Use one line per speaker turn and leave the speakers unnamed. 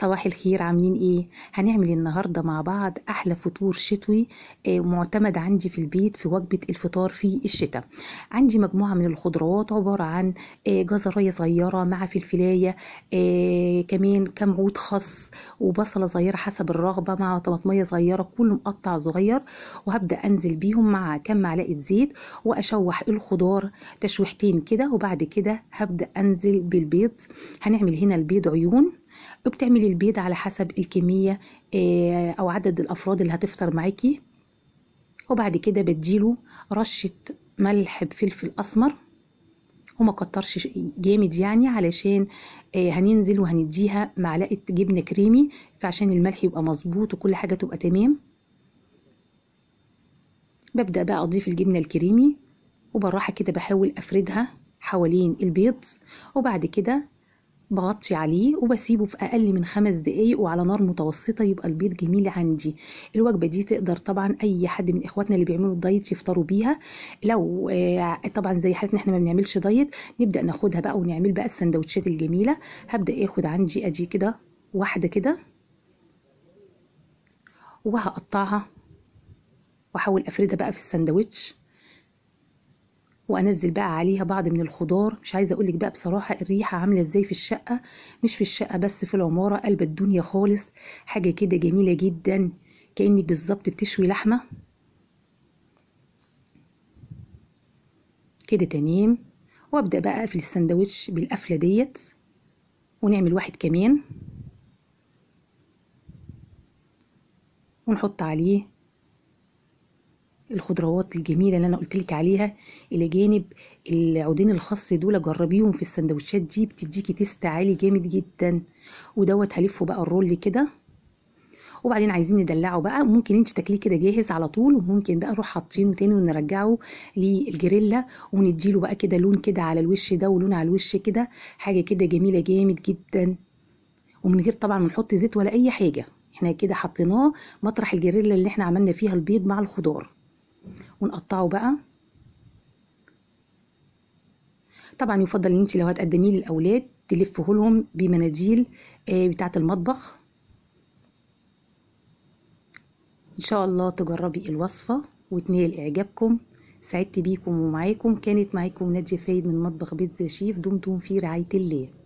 صباح الخير عاملين ايه هنعمل إيه النهارده مع بعض احلى فطور شتوي آه، معتمد عندي في البيت في وجبه الفطار في الشتاء عندي مجموعه من الخضروات عباره عن آه، جزرية صغيره مع فلفلايه آه، كمان كم عود خس وبصله صغيره حسب الرغبه مع طماطميه صغيره كل مقطع صغير وهبدا انزل بيهم مع كم معلقه زيت واشوح الخضار تشويحتين كده وبعد كده هبدا انزل بالبيض هنعمل هنا البيض عيون وبتعملي البيض على حسب الكمية آه، أو عدد الأفراد اللي هتفطر معاكي وبعد كده بديله رشة ملح بفلفل أسمر وما كترش جامد يعني علشان آه، هننزل وهنديها معلقة جبنة كريمي فعشان الملح يبقى مظبوط وكل حاجة تبقى تمام ببدأ بقى أضيف الجبنة الكريمي وبالراحة كده بحاول أفردها حوالين البيض وبعد كده بغطي عليه وبسيبه في اقل من خمس دقايق وعلى نار متوسطه يبقى البيض جميل عندي الوجبه دي تقدر طبعا اي حد من اخواتنا اللي بيعملوا الدايت يفطروا بيها لو آه، طبعا زي حالتنا احنا ما بنعملش دايت نبدا ناخدها بقى ونعمل بقى السندوتشات الجميله هبدا اخد عندي ادي كده واحده كده وهقطعها واحاول افردها بقى في السندوتش وانزل بقى عليها بعض من الخضار مش عايزه اقولك بقى بصراحه الريحه عامله ازاي في الشقه مش في الشقه بس في العماره قلب الدنيا خالص حاجه كده جميله جدا كانك بالظبط بتشوي لحمه كده تمام وابدا بقى اقفل السندوتش بالقفله ديت ونعمل واحد كمان ونحط عليه الخضروات الجميله اللي انا قلت لك عليها الى جانب العودين الخاص دول جربيهم في السندوتشات دي بتديكي تيست عالي جامد جدا ودوت هلفه بقى الرول كده وبعدين عايزين ندلعه بقى ممكن انت تاكليه كده جاهز على طول وممكن بقى نروح حاطينه تاني ونرجعه للجريلا ونديله بقى كده لون كده على الوش ده ولون على الوش كده حاجه كده جميله جامد جدا ومن غير طبعا ما نحط زيت ولا اي حاجه احنا كده حطيناه مطرح الجريلا اللي احنا عملنا فيها البيض مع الخضار ونقطعه بقى طبعا يفضل ان انت لو هتقدميه للاولاد تلفه لهم بمناديل آه، بتاعه المطبخ ان شاء الله تجربي الوصفه وتنال اعجابكم سعدت بيكم ومعاكم كانت معاكم ناديه فايد من مطبخ بيتزا شيف دمتم في رعايه الله